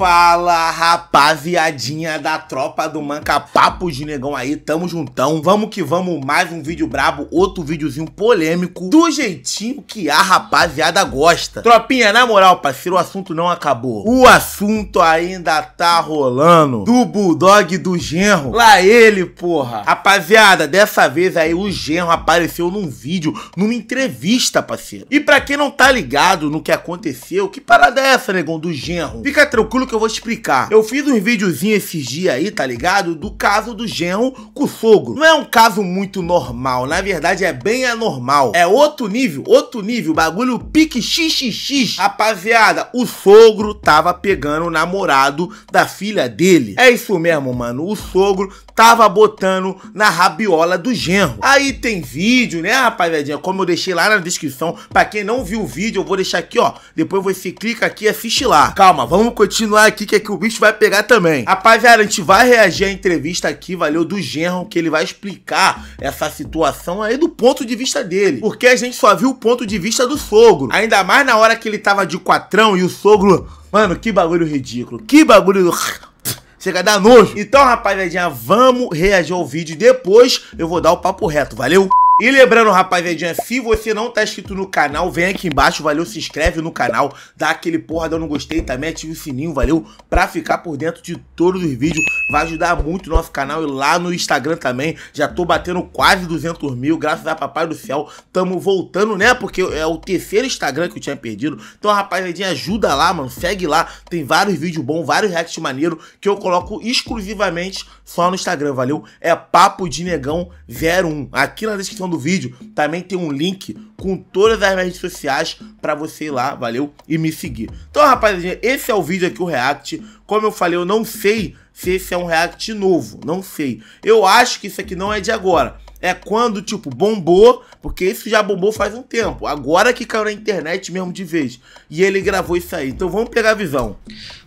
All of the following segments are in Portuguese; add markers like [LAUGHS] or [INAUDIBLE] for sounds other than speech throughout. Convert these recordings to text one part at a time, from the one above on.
Fala rapaziadinha da tropa do Manca Papo de Negão aí, tamo juntão. Vamos que vamos, mais um vídeo brabo, outro videozinho polêmico, do jeitinho que a rapaziada gosta. Tropinha, na moral, parceiro, o assunto não acabou. O assunto ainda tá rolando. Do Bulldog do Genro. Lá ele, porra. Rapaziada, dessa vez aí o Genro apareceu num vídeo, numa entrevista, parceiro. E pra quem não tá ligado no que aconteceu, que parada é essa, negão, do Genro? Fica tranquilo que eu vou explicar. Eu fiz uns videozinhos esses dias aí, tá ligado? Do caso do genro com o sogro. Não é um caso muito normal, na verdade é bem anormal. É outro nível, outro nível, bagulho pique xxx. Rapaziada, o sogro tava pegando o namorado da filha dele. É isso mesmo, mano, o sogro tava botando na rabiola do genro. Aí tem vídeo, né, rapaziadinha? Como eu deixei lá na descrição, pra quem não viu o vídeo, eu vou deixar aqui, ó. Depois você clica aqui e assiste lá. Calma, vamos continuar falar aqui que, é que o bicho vai pegar também. Rapaziada, a gente vai reagir à entrevista aqui, valeu, do Genro, que ele vai explicar essa situação aí do ponto de vista dele. Porque a gente só viu o ponto de vista do sogro. Ainda mais na hora que ele tava de quatrão e o sogro. Mano, que bagulho ridículo. Que bagulho. [LAUGHS] Chega a dar nojo. Então, rapaziadinha, vamos reagir ao vídeo. Depois eu vou dar o papo reto. Valeu? E lembrando, rapaziadinha, se você não tá inscrito no canal, vem aqui embaixo, valeu, se inscreve no canal, dá aquele porra, dá um gostei também, ativa o sininho, valeu, pra ficar por dentro de todos os vídeos, vai ajudar muito o nosso canal e lá no Instagram também, já tô batendo quase 200 mil, graças a papai do céu, tamo voltando, né, porque é o terceiro Instagram que eu tinha perdido, então rapaziadinha, ajuda lá, mano, segue lá, tem vários vídeos bons, vários reacts maneiro que eu coloco exclusivamente só no Instagram, valeu, é Papo de Negão 01, aqui na descrição do vídeo também tem um link com todas as redes sociais para você ir lá, valeu? E me seguir. Então, rapaziada, esse é o vídeo aqui, o React. Como eu falei, eu não sei se esse é um React novo, não sei. Eu acho que isso aqui não é de agora. É quando, tipo, bombou, porque isso já bombou faz um tempo. Agora que caiu na internet mesmo de vez. E ele gravou isso aí. Então vamos pegar a visão.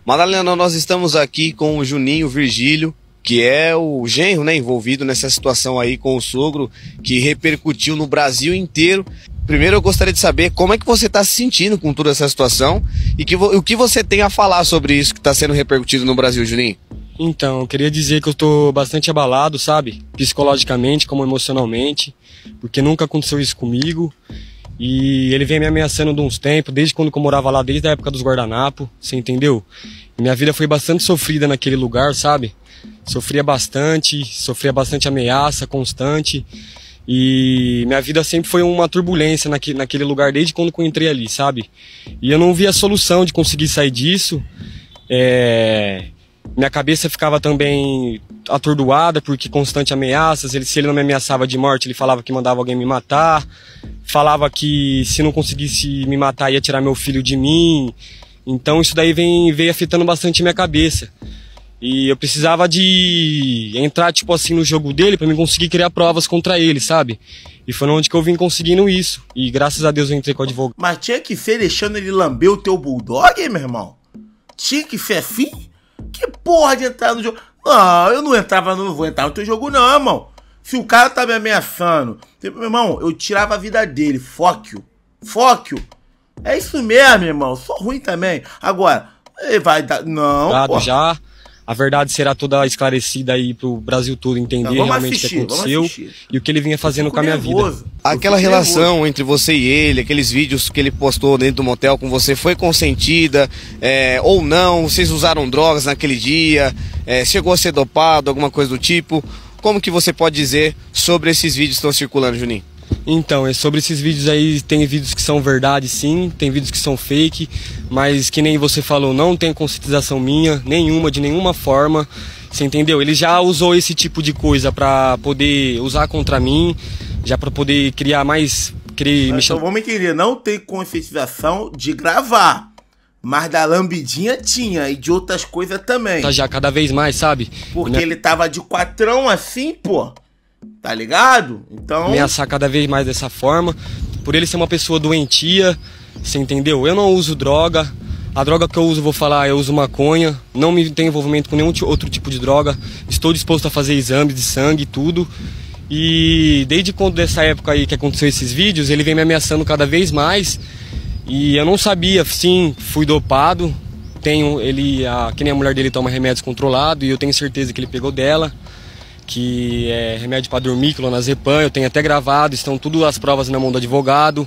Madalena, nós estamos aqui com o Juninho Virgílio, que é o genro, né, envolvido nessa situação aí com o sogro, que repercutiu no Brasil inteiro. Primeiro eu gostaria de saber como é que você está se sentindo com toda essa situação e que, o que você tem a falar sobre isso que está sendo repercutido no Brasil, Juninho. Então, eu queria dizer que eu estou bastante abalado, sabe? Psicologicamente, como emocionalmente, porque nunca aconteceu isso comigo. E ele vem me ameaçando de uns tempos, desde quando eu morava lá, desde a época dos guardanapos, você entendeu? Minha vida foi bastante sofrida naquele lugar, sabe? sofria bastante, sofria bastante ameaça constante. E minha vida sempre foi uma turbulência naquele lugar desde quando eu entrei ali, sabe? E eu não via solução de conseguir sair disso. É... Minha cabeça ficava também atordoada porque constante ameaças. Ele, se ele não me ameaçava de morte, ele falava que mandava alguém me matar. Falava que se não conseguisse me matar, ia tirar meu filho de mim. Então isso daí vem, veio afetando bastante minha cabeça. E eu precisava de entrar, tipo assim, no jogo dele para mim conseguir criar provas contra ele, sabe? E foi onde que eu vim conseguindo isso. E graças a Deus eu entrei com o advogado. Mas tinha que ser deixando ele lamber o teu bulldog, meu irmão? Tinha que ser assim? Que porra de entrar no jogo? Não, eu não entrava, não vou entrar no teu jogo, não, irmão. Se o cara tá me ameaçando, tipo, meu irmão, eu tirava a vida dele. Fóquio. Fóquio. É isso mesmo, irmão. Sou ruim também. Agora, ele vai dar. Não. Dado já a verdade será toda esclarecida aí pro Brasil todo entender realmente o que aconteceu e o que ele vinha fazendo com a minha nervoso. vida. Aquela relação nervoso. entre você e ele, aqueles vídeos que ele postou dentro do motel com você, foi consentida é, ou não? Vocês usaram drogas naquele dia? É, chegou a ser dopado, alguma coisa do tipo? Como que você pode dizer sobre esses vídeos que estão circulando, Juninho? Então, é sobre esses vídeos aí, tem vídeos que são verdade, sim, tem vídeos que são fake, mas que nem você falou, não tem conscientização minha, nenhuma, de nenhuma forma. Você entendeu? Ele já usou esse tipo de coisa pra poder usar contra mim, já pra poder criar mais. Criar, então, me... homem queria não ter conscientização de gravar. Mas da lambidinha tinha e de outras coisas também. Tá já cada vez mais, sabe? Porque né? ele tava de quatrão assim, pô. Tá ligado? Então. Ameaçar cada vez mais dessa forma. Por ele ser uma pessoa doentia, você entendeu? Eu não uso droga. A droga que eu uso, vou falar, eu uso maconha. Não me tenho envolvimento com nenhum outro tipo de droga. Estou disposto a fazer exames de sangue e tudo. E desde quando dessa época aí que aconteceu esses vídeos, ele vem me ameaçando cada vez mais. E eu não sabia, sim, fui dopado. Tenho ele, a, que nem a mulher dele toma remédios controlado e eu tenho certeza que ele pegou dela que é remédio para dormir, clonazepam, eu tenho até gravado, estão tudo as provas na mão do advogado.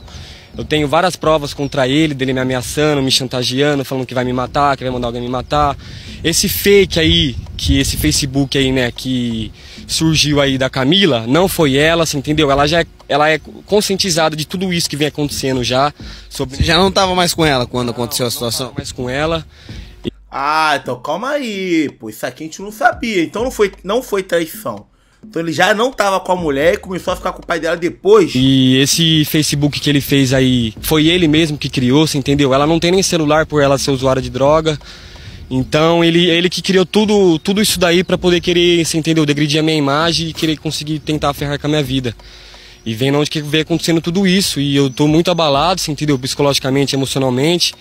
Eu tenho várias provas contra ele, dele me ameaçando, me chantageando, falando que vai me matar, que vai mandar alguém me matar. Esse fake aí, que esse Facebook aí, né, que surgiu aí da Camila, não foi ela, você entendeu? Ela já é, ela é conscientizada de tudo isso que vem acontecendo já. Sobre... Você já não estava mais com ela quando não, aconteceu a situação? Não mais com ela. Ah, então calma aí, pô. Isso aqui a gente não sabia. Então não foi, não foi traição. Então ele já não tava com a mulher e começou a ficar com o pai dela depois. E esse Facebook que ele fez aí, foi ele mesmo que criou, você entendeu? Ela não tem nem celular por ela ser usuária de droga. Então ele, ele que criou tudo, tudo isso daí para poder querer, você entendeu? Degredir a minha imagem e querer conseguir tentar ferrar com a minha vida. E vem onde que vem acontecendo tudo isso. E eu tô muito abalado, você entendeu? Psicologicamente, emocionalmente.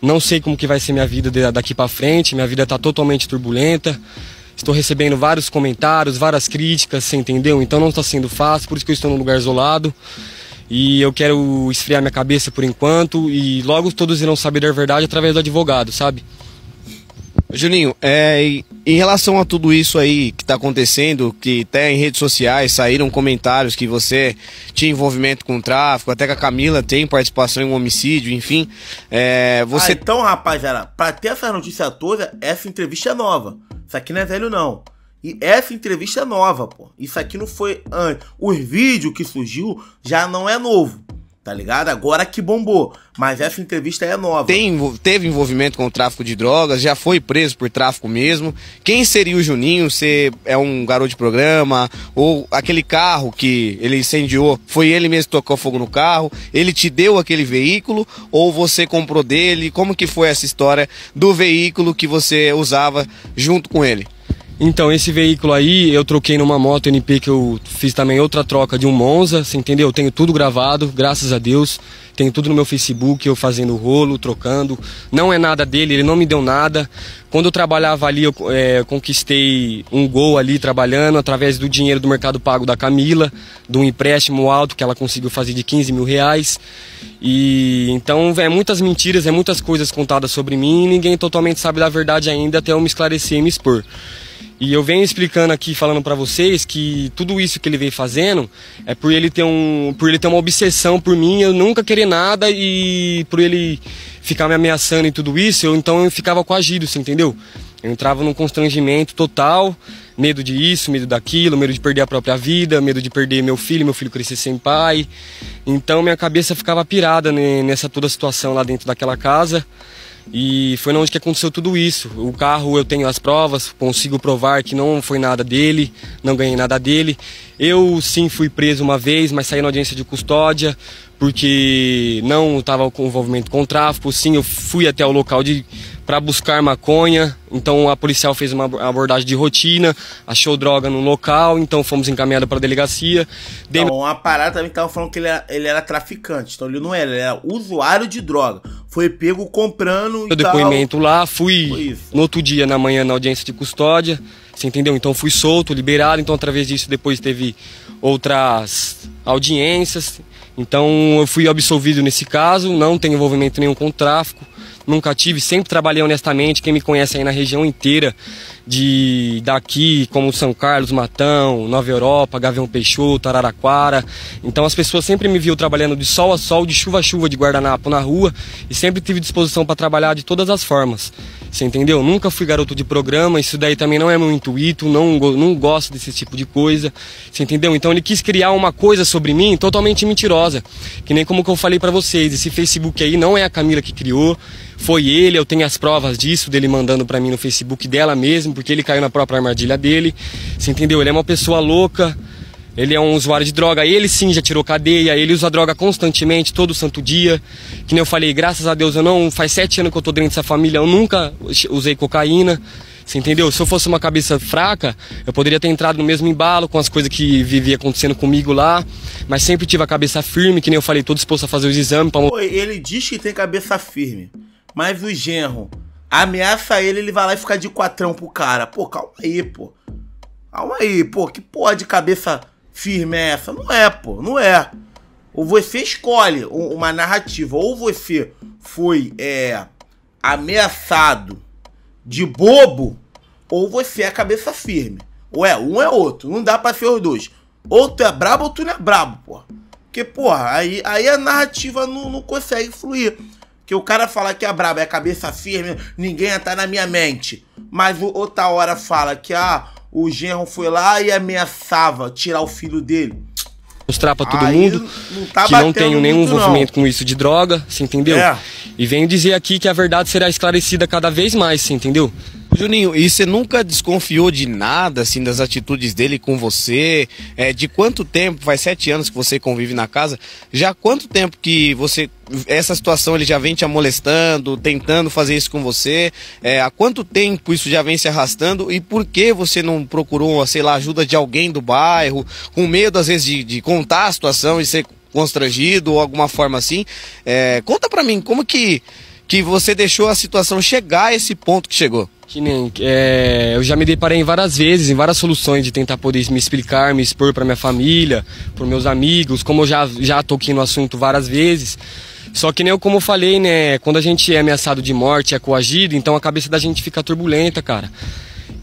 Não sei como que vai ser minha vida daqui para frente, minha vida está totalmente turbulenta. Estou recebendo vários comentários, várias críticas, você entendeu? Então não está sendo fácil, por isso que eu estou num lugar isolado. E eu quero esfriar minha cabeça por enquanto e logo todos irão saber a verdade através do advogado, sabe? Juninho, é, em relação a tudo isso aí que está acontecendo, que até em redes sociais saíram comentários que você tinha envolvimento com o tráfico, até que a Camila tem participação em um homicídio, enfim. É, você... Ah, então, rapaziada, para ter essa notícia toda, essa entrevista é nova. Isso aqui não é velho, não. E essa entrevista é nova, pô. Isso aqui não foi antes. Os vídeos que surgiu já não é novo tá ligado? Agora que bombou. Mas essa entrevista é nova. Tem, teve envolvimento com o tráfico de drogas, já foi preso por tráfico mesmo. Quem seria o Juninho? Você é um garoto de programa? Ou aquele carro que ele incendiou, foi ele mesmo que tocou fogo no carro? Ele te deu aquele veículo? Ou você comprou dele? Como que foi essa história do veículo que você usava junto com ele? Então, esse veículo aí eu troquei numa moto NP que eu fiz também outra troca de um Monza, você entendeu? Eu tenho tudo gravado, graças a Deus. Tenho tudo no meu Facebook, eu fazendo rolo, trocando. Não é nada dele, ele não me deu nada. Quando eu trabalhava ali, eu é, conquistei um gol ali trabalhando através do dinheiro do Mercado Pago da Camila, de um empréstimo alto que ela conseguiu fazer de 15 mil reais. E então é muitas mentiras, é muitas coisas contadas sobre mim e ninguém totalmente sabe da verdade ainda até eu me esclarecer e me expor. E eu venho explicando aqui, falando para vocês que tudo isso que ele vem fazendo é por ele ter um, por ele ter uma obsessão por mim, eu nunca querer nada e por ele ficar me ameaçando e tudo isso, eu então eu ficava coagido, você entendeu? Eu entrava num constrangimento total, medo de isso, medo daquilo, medo de perder a própria vida, medo de perder meu filho, meu filho crescer sem pai. Então minha cabeça ficava pirada nessa toda situação lá dentro daquela casa. E foi onde que aconteceu tudo isso. O carro eu tenho as provas, consigo provar que não foi nada dele, não ganhei nada dele. Eu sim fui preso uma vez, mas saí na audiência de custódia porque não estava com envolvimento com tráfico. Sim, eu fui até o local de para buscar maconha. Então a policial fez uma abordagem de rotina, achou droga no local, então fomos encaminhados para a delegacia. Dei... Então, a parada também estava falando que ele era, ele era traficante, então ele não era, ele era usuário de droga foi pego comprando e tal. depoimento lá, fui no outro dia na manhã na audiência de custódia, você entendeu? Então fui solto, liberado, então através disso depois teve outras audiências. Então eu fui absolvido nesse caso, não tenho envolvimento nenhum com tráfico, nunca tive, sempre trabalhei honestamente, quem me conhece aí na região inteira de daqui, como São Carlos, Matão, Nova Europa, Gavião Peixoto, Araraquara. Então as pessoas sempre me viu trabalhando de sol a sol, de chuva a chuva, de guardanapo na rua e sempre tive disposição para trabalhar de todas as formas. Você entendeu? Nunca fui garoto de programa, isso daí também não é meu intuito, não, não gosto desse tipo de coisa. Você entendeu? Então ele quis criar uma coisa sobre mim totalmente mentirosa. Que nem como que eu falei para vocês, esse Facebook aí não é a Camila que criou, foi ele, eu tenho as provas disso, dele mandando para mim no Facebook dela mesmo, porque ele caiu na própria armadilha dele. Você entendeu? Ele é uma pessoa louca. Ele é um usuário de droga, ele sim já tirou cadeia, ele usa droga constantemente, todo santo dia. Que nem eu falei, graças a Deus eu não. Faz sete anos que eu tô dentro dessa família, eu nunca usei cocaína. Você entendeu? Se eu fosse uma cabeça fraca, eu poderia ter entrado no mesmo embalo com as coisas que vivia acontecendo comigo lá. Mas sempre tive a cabeça firme, que nem eu falei, todo disposto a fazer os exames. Pra... Ele diz que tem cabeça firme mas o genro ameaça ele, ele vai lá e fica de quatrão pro cara. Pô, calma aí, pô. Calma aí, pô. Que porra de cabeça firme é essa? Não é, pô. Não é. Ou você escolhe uma narrativa. Ou você foi é, ameaçado de bobo, ou você é cabeça firme. Ou é um é outro. Não dá pra ser os dois. Ou tu é brabo ou tu não é brabo, pô. Porque, porra, aí, aí a narrativa não, não consegue fluir. Que o cara fala que é brabo, é cabeça firme, ninguém tá na minha mente. Mas outra hora fala que ah, o genro foi lá e ameaçava tirar o filho dele mostrar para todo Aí mundo não tá que não tenho nenhum muito, envolvimento não. com isso de droga, você entendeu? É. E venho dizer aqui que a verdade será esclarecida cada vez mais, você entendeu? Juninho, e você nunca desconfiou de nada, assim, das atitudes dele com você? É, de quanto tempo, faz sete anos que você convive na casa, já quanto tempo que você, essa situação ele já vem te amolestando, tentando fazer isso com você? É, há quanto tempo isso já vem se arrastando e por que você não procurou, sei lá, ajuda de alguém do bairro, com medo às vezes de, de contar a situação e ser constrangido ou alguma forma assim? É, conta pra mim, como que que você deixou a situação chegar a esse ponto que chegou? Que nem, é, eu já me deparei várias vezes, em várias soluções de tentar poder me explicar, me expor para minha família, para meus amigos, como eu já, já toquei no assunto várias vezes. Só que nem eu, como eu falei, né, quando a gente é ameaçado de morte, é coagido, então a cabeça da gente fica turbulenta, cara.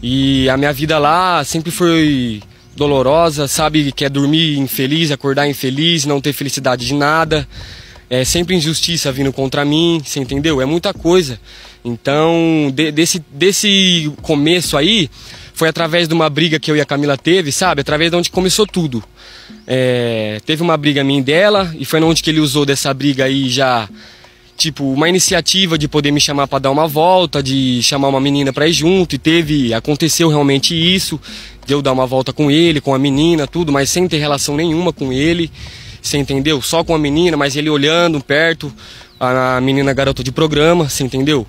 E a minha vida lá sempre foi dolorosa, sabe, que é dormir infeliz, acordar infeliz, não ter felicidade de nada é sempre injustiça vindo contra mim, você entendeu? É muita coisa. Então, de, desse, desse começo aí, foi através de uma briga que eu e a Camila teve, sabe? Através de onde começou tudo. É, teve uma briga minha e dela, e foi onde que ele usou dessa briga aí já, tipo, uma iniciativa de poder me chamar para dar uma volta, de chamar uma menina pra ir junto, e teve, aconteceu realmente isso, de eu dar uma volta com ele, com a menina, tudo, mas sem ter relação nenhuma com ele você entendeu? Só com a menina, mas ele olhando perto, a menina garota de programa, você entendeu?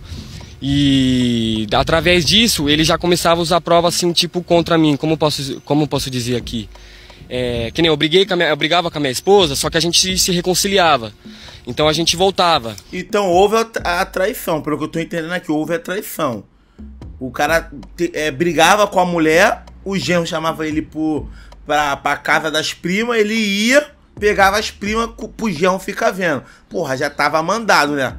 E através disso ele já começava a usar prova assim, tipo, contra mim, como posso, como posso dizer aqui? É, que nem eu, briguei com minha, eu brigava com a minha esposa, só que a gente se, reconciliava. Então a gente voltava. Então houve a, a traição, pelo que eu tô entendendo aqui, houve a traição. O cara te, é, brigava com a mulher, o genro chamava ele pro, pra, pra casa das primas, ele ia pegava as primas pro Jean ficar vendo. Porra, já tava mandado, né?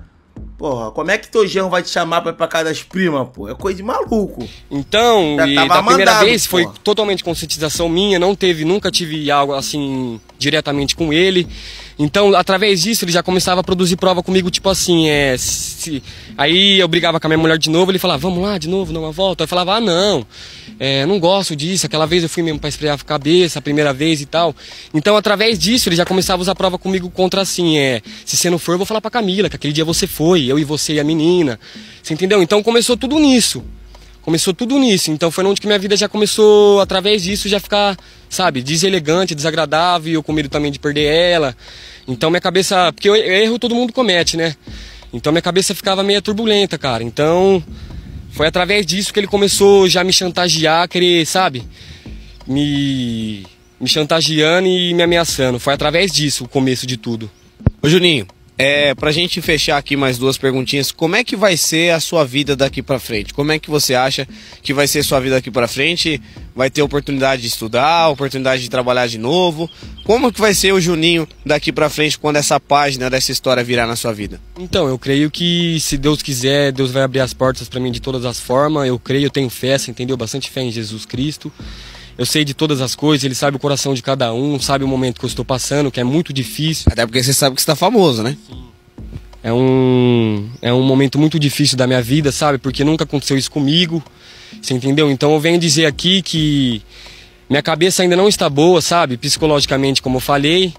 Porra, como é que teu Jean vai te chamar pra ir pra casa das primas, pô? É coisa de maluco. Então, já e da mandado, primeira vez porra. foi totalmente conscientização minha, não teve, nunca tive algo assim diretamente com ele. Então, através disso, ele já começava a produzir prova comigo, tipo assim, é. Se... Aí eu brigava com a minha mulher de novo, ele falava, vamos lá de novo, dá uma volta. Eu falava, ah, não, é, não gosto disso. Aquela vez eu fui mesmo pra esfriar a cabeça, a primeira vez e tal. Então, através disso, ele já começava a usar prova comigo contra assim, é. Se você não for, eu vou falar pra Camila, que aquele dia você foi, eu e você e a menina. Você entendeu? Então começou tudo nisso. Começou tudo nisso, então foi onde que minha vida já começou, através disso, já ficar, sabe, deselegante, desagradável, eu com medo também de perder ela. Então minha cabeça, porque eu erro todo mundo comete, né? Então minha cabeça ficava meio turbulenta, cara. Então foi através disso que ele começou já me chantagear, querer, sabe, me me chantageando e me ameaçando. Foi através disso o começo de tudo. Ô Juninho, é, pra gente fechar aqui mais duas perguntinhas, como é que vai ser a sua vida daqui para frente? Como é que você acha que vai ser a sua vida daqui para frente? Vai ter oportunidade de estudar, oportunidade de trabalhar de novo? Como que vai ser o Juninho daqui para frente quando essa página dessa história virar na sua vida? Então, eu creio que se Deus quiser, Deus vai abrir as portas para mim de todas as formas. Eu creio, eu tenho fé, entendeu? Bastante fé em Jesus Cristo. Eu sei de todas as coisas, ele sabe o coração de cada um, sabe o momento que eu estou passando, que é muito difícil. Até porque você sabe que está famoso, né? Sim. É um, é um momento muito difícil da minha vida, sabe? Porque nunca aconteceu isso comigo, você entendeu? Então eu venho dizer aqui que minha cabeça ainda não está boa, sabe? Psicologicamente, como eu falei.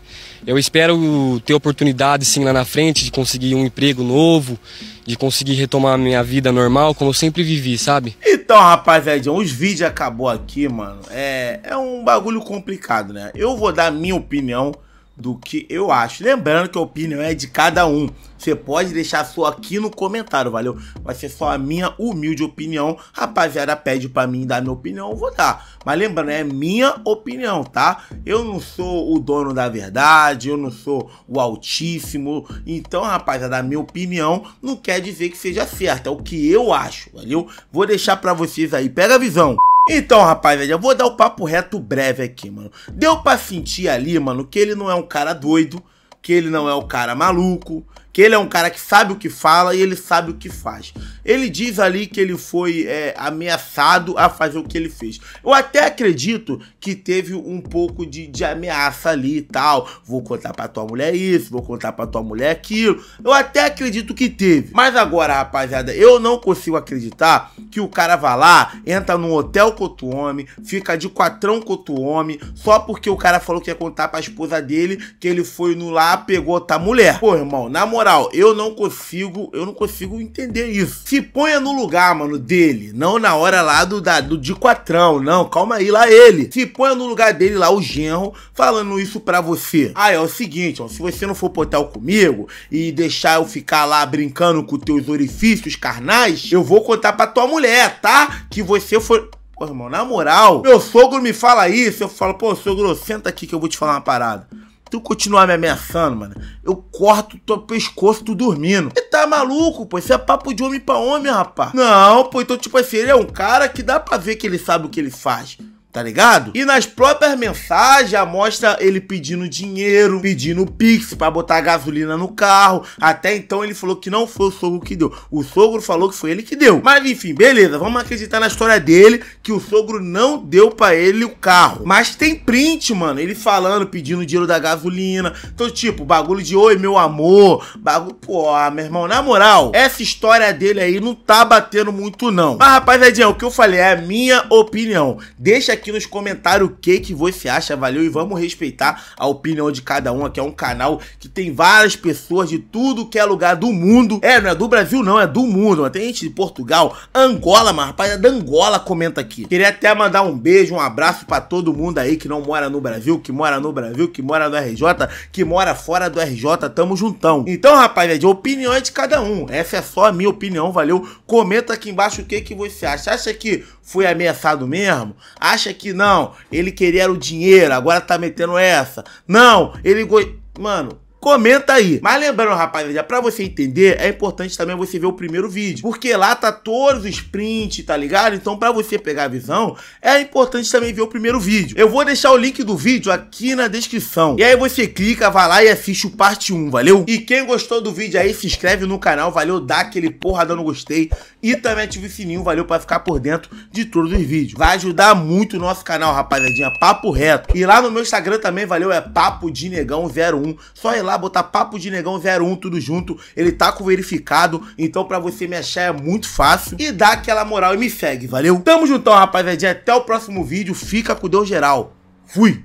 Eu espero ter oportunidade, sim, lá na frente, de conseguir um emprego novo, de conseguir retomar minha vida normal, como eu sempre vivi, sabe? Então, rapaziada, os vídeos acabou aqui, mano. É, é um bagulho complicado, né? Eu vou dar minha opinião do que eu acho. Lembrando que a opinião é de cada um. Você pode deixar sua aqui no comentário, valeu? Vai ser só a minha humilde opinião. Rapaziada, pede pra mim dar minha opinião, eu vou dar. Mas lembrando, é minha opinião, tá? Eu não sou o dono da verdade, eu não sou o altíssimo. Então, rapaziada, a minha opinião não quer dizer que seja certa. É o que eu acho, valeu? Vou deixar pra vocês aí. Pega a visão. Então, rapaziada, eu vou dar o papo reto breve aqui, mano. Deu pra sentir ali, mano, que ele não é um cara doido, que ele não é o um cara maluco, que ele é um cara que sabe o que fala e ele sabe o que faz. Ele diz ali que ele foi é, ameaçado a fazer o que ele fez. Eu até acredito que teve um pouco de, de ameaça ali e tal. Vou contar pra tua mulher isso, vou contar pra tua mulher aquilo. Eu até acredito que teve. Mas agora, rapaziada, eu não consigo acreditar que o cara vá lá, entra num hotel com outro homem, fica de quatrão com outro homem, só porque o cara falou que ia contar pra esposa dele que ele foi no lá, pegou outra mulher. Pô, irmão, na moral moral, eu não consigo, eu não consigo entender isso. Se ponha no lugar, mano, dele, não na hora lá do, da, do de quatrão, não, calma aí, lá ele. Se ponha no lugar dele lá, o genro, falando isso pra você. Ah, é o seguinte, ó, se você não for pro hotel comigo e deixar eu ficar lá brincando com teus orifícios carnais, eu vou contar pra tua mulher, tá? Que você foi... Pô, irmão, na moral, meu sogro me fala isso, eu falo, pô, sogro, senta aqui que eu vou te falar uma parada tu continuar me ameaçando, mano, eu corto teu pescoço, tu dormindo. E tá maluco, pô? Isso é papo de homem pra homem, rapaz. Não, pô, então, tipo assim, ele é um cara que dá pra ver que ele sabe o que ele faz tá ligado? E nas próprias mensagens mostra ele pedindo dinheiro, pedindo pix para botar gasolina no carro. Até então ele falou que não foi o sogro que deu. O sogro falou que foi ele que deu. Mas enfim, beleza, vamos acreditar na história dele que o sogro não deu para ele o carro. Mas tem print, mano, ele falando, pedindo dinheiro da gasolina. Então, tipo, bagulho de oi, meu amor, bagulho, pô, ah, meu irmão, na moral, essa história dele aí não tá batendo muito não. Mas rapaziadinha, o que eu falei é a minha opinião. Deixa aqui nos comentários o que, que você acha, valeu? E vamos respeitar a opinião de cada um. Aqui é um canal que tem várias pessoas de tudo que é lugar do mundo. É, não é do Brasil não, é do mundo. Mas tem gente de Portugal, Angola, mas rapaz, é da Angola comenta aqui. Queria até mandar um beijo, um abraço para todo mundo aí que não mora no Brasil, que mora no Brasil, que mora no RJ, que mora fora do RJ, tamo juntão. Então, rapaz, é de opiniões de cada um. Essa é só a minha opinião, valeu? Comenta aqui embaixo o que, que você acha. Acha que fui ameaçado mesmo? Acha acha que não, ele queria o dinheiro, agora tá metendo essa. Não, ele. Go... Mano, Comenta aí. Mas lembrando, rapaziada, para você entender, é importante também você ver o primeiro vídeo. Porque lá tá todos os prints, tá ligado? Então, para você pegar a visão, é importante também ver o primeiro vídeo. Eu vou deixar o link do vídeo aqui na descrição. E aí você clica, vai lá e assiste o parte 1, valeu? E quem gostou do vídeo aí, se inscreve no canal, valeu? Dá aquele porra dando gostei. E também ativa o sininho, valeu? Pra ficar por dentro de todos os vídeos. Vai ajudar muito o nosso canal, rapaziadinha. Papo reto. E lá no meu Instagram também, valeu? É papo de negão 01. Só ir lá lá, botar Papo de Negão 01 tudo junto. Ele tá com verificado, então pra você me achar é muito fácil. E dá aquela moral e me segue, valeu? Tamo juntão, rapaziadinha. Até o próximo vídeo. Fica com Deus geral. Fui!